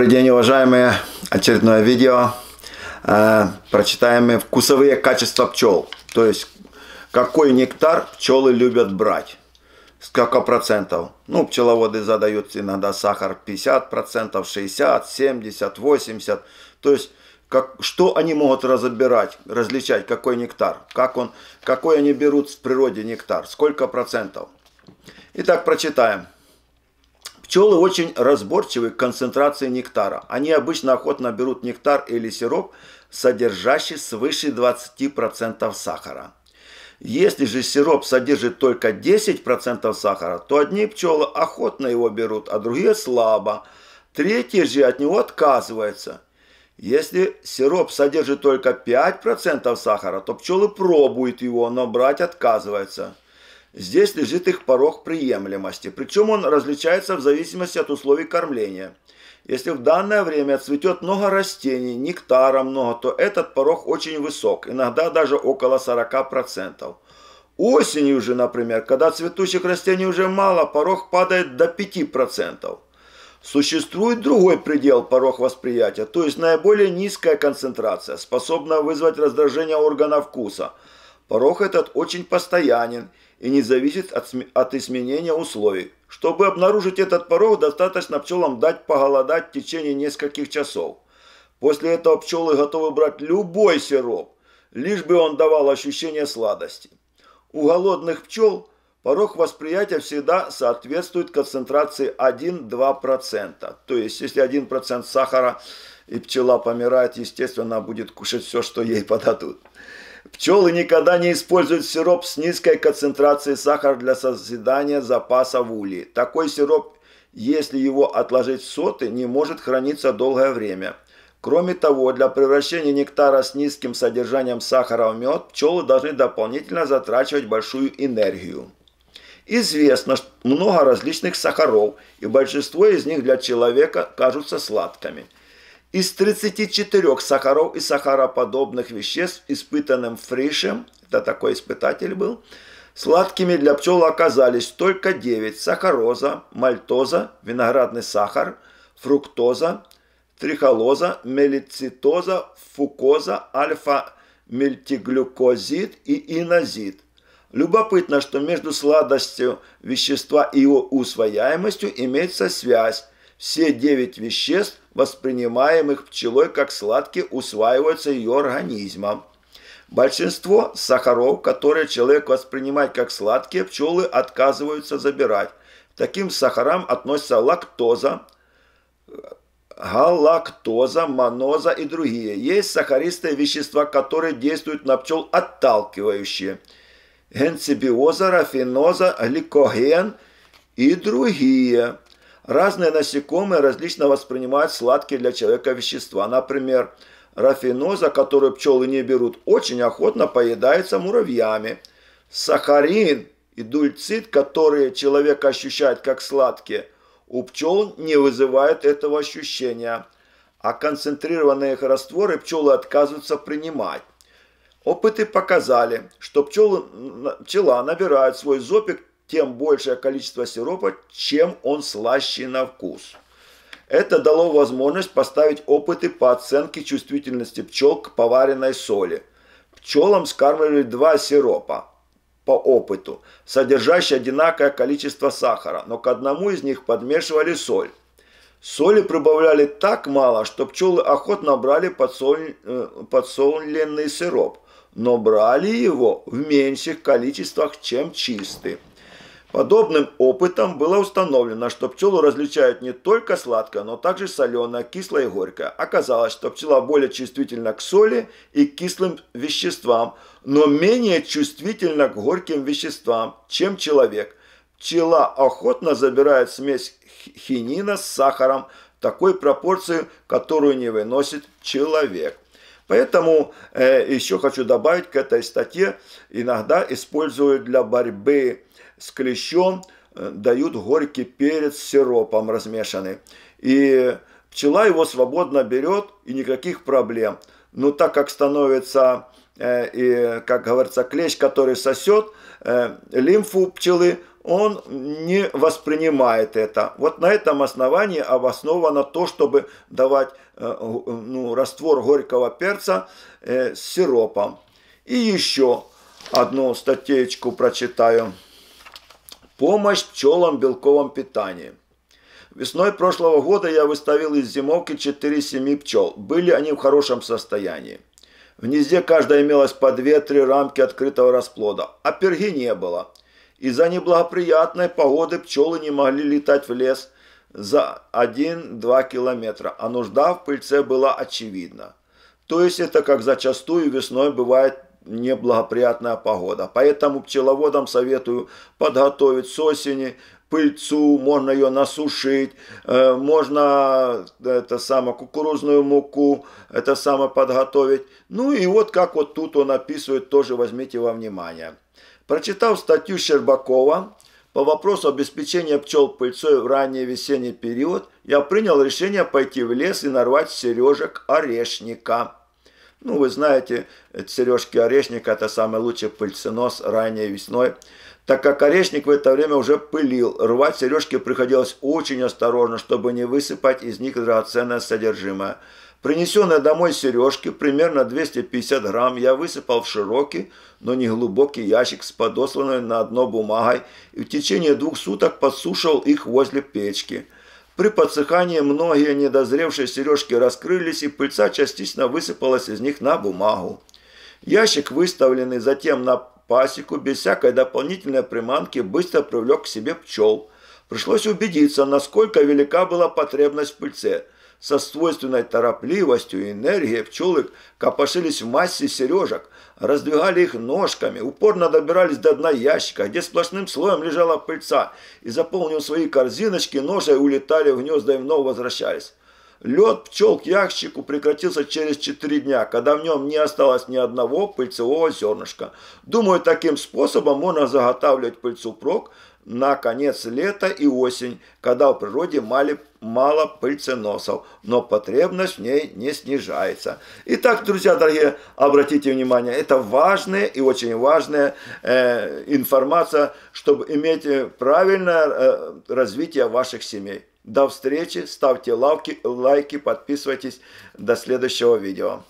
Добрый день, уважаемые! Очередное видео. Э, прочитаем мы вкусовые качества пчел. То есть, какой нектар пчелы любят брать. Сколько процентов? Ну, пчеловоды задают иногда сахар 50 60, 70, 80. То есть, как, что они могут разобирать, различать, какой нектар, как он, какой они берут в природе нектар, сколько процентов. Итак, прочитаем. Пчелы очень разборчивы к концентрации нектара. Они обычно охотно берут нектар или сироп, содержащий свыше 20% сахара. Если же сироп содержит только 10% сахара, то одни пчелы охотно его берут, а другие слабо. Третьи же от него отказываются. Если сироп содержит только 5% сахара, то пчелы пробуют его, но брать отказываются. Здесь лежит их порог приемлемости, причем он различается в зависимости от условий кормления. Если в данное время цветет много растений, нектара много, то этот порог очень высок, иногда даже около 40%. Осенью же, например, когда цветущих растений уже мало, порог падает до 5%. Существует другой предел порог восприятия, то есть наиболее низкая концентрация, способная вызвать раздражение органов вкуса – Порог этот очень постоянен и не зависит от, от изменения условий. Чтобы обнаружить этот порог, достаточно пчелам дать поголодать в течение нескольких часов. После этого пчелы готовы брать любой сироп, лишь бы он давал ощущение сладости. У голодных пчел порог восприятия всегда соответствует концентрации 1-2%. То есть, если 1% сахара и пчела помирает, естественно, она будет кушать все, что ей подадут. Пчелы никогда не используют сироп с низкой концентрацией сахара для созидания запаса ули. Такой сироп, если его отложить в соты, не может храниться долгое время. Кроме того, для превращения нектара с низким содержанием сахара в мед пчелы должны дополнительно затрачивать большую энергию. Известно много различных сахаров, и большинство из них для человека кажутся сладкими – из 34 сахаров и сахароподобных веществ, испытанным Фришем, это такой испытатель был, сладкими для пчел оказались только 9 – сахароза, мальтоза, виноградный сахар, фруктоза, трихолоза, мелицитоза, фукоза, альфа-мельтиглюкозид и инозид. Любопытно, что между сладостью вещества и его усвояемостью имеется связь, все девять веществ, воспринимаемых пчелой как сладкие, усваиваются ее организмом. Большинство сахаров, которые человек воспринимает как сладкие, пчелы отказываются забирать. таким сахарам относятся лактоза, галактоза, маноза и другие. Есть сахаристые вещества, которые действуют на пчел отталкивающие. Генцибиоза, рафиноза, гликоген и другие. Разные насекомые различно воспринимают сладкие для человека вещества. Например, рафиноза, которую пчелы не берут, очень охотно поедается муравьями. Сахарин и дульцит, которые человек ощущает как сладкие, у пчел не вызывают этого ощущения. А концентрированные их растворы пчелы отказываются принимать. Опыты показали, что пчелы, пчела набирает свой зопик тем большее количество сиропа, чем он слаще на вкус. Это дало возможность поставить опыты по оценке чувствительности пчел к поваренной соли. Пчелам скармливали два сиропа по опыту, содержащие одинаковое количество сахара, но к одному из них подмешивали соль. Соли прибавляли так мало, что пчелы охотно брали подсоль... Э, подсоленный сироп, но брали его в меньших количествах, чем чистый. Подобным опытом было установлено, что пчелу различают не только сладкое, но также соленое, кислое и горькое. Оказалось, что пчела более чувствительна к соли и к кислым веществам, но менее чувствительна к горьким веществам, чем человек. Пчела охотно забирает смесь хинина с сахаром, такой пропорции, которую не выносит человек. Поэтому э, еще хочу добавить к этой статье, иногда используют для борьбы с клещом, э, дают горький перец с сиропом размешанный. И пчела его свободно берет и никаких проблем. Но так как становится, э, и, как говорится, клещ, который сосет э, лимфу пчелы, он не воспринимает это. Вот на этом основании обосновано то, чтобы давать э, э, ну, раствор горького перца э, с сиропом. И еще одну статейку прочитаю. Помощь пчелам в белковом питании. Весной прошлого года я выставил из зимовки 4 семьи пчел. Были они в хорошем состоянии. В гнезде каждая имелась по 2-3 рамки открытого расплода, а перги не было – из-за неблагоприятной погоды пчелы не могли летать в лес за 1-2 километра, а нужда в пыльце была очевидна. То есть это как зачастую весной бывает неблагоприятная погода. Поэтому пчеловодам советую подготовить с осени пыльцу, можно ее насушить, э, можно э, это самое, кукурузную муку, это самое подготовить. Ну и вот как вот тут он описывает, тоже возьмите во внимание. Прочитав статью Щербакова по вопросу обеспечения пчел пыльцой в ранний весенний период, я принял решение пойти в лес и нарвать сережек орешника. Ну, вы знаете, сережки орешника – это самый лучший пыльценос ранней весной, так как орешник в это время уже пылил. Рвать сережки приходилось очень осторожно, чтобы не высыпать из них драгоценное содержимое – Принесенные домой сережки, примерно 250 грамм, я высыпал в широкий, но не глубокий ящик с подосланной на дно бумагой и в течение двух суток подсушил их возле печки. При подсыхании многие недозревшие сережки раскрылись, и пыльца частично высыпалась из них на бумагу. Ящик, выставленный затем на пасеку, без всякой дополнительной приманки, быстро привлек к себе пчел. Пришлось убедиться, насколько велика была потребность в пыльце – со свойственной торопливостью и энергией пчелы копошились в массе сережек, раздвигали их ножками, упорно добирались до дна ящика, где сплошным слоем лежала пыльца, и, заполнив свои корзиночки, ножей улетали в гнезда и вновь возвращались. Лед пчел к ящику прекратился через 4 дня, когда в нем не осталось ни одного пыльцевого зернышка. Думаю, таким способом можно заготавливать пыльцу прок на конец лета и осень, когда в природе мали мало пыльценосов, но потребность в ней не снижается. Итак, друзья дорогие, обратите внимание, это важная и очень важная э, информация, чтобы иметь э, правильное э, развитие ваших семей. До встречи, ставьте лавки, лайки, подписывайтесь. До следующего видео.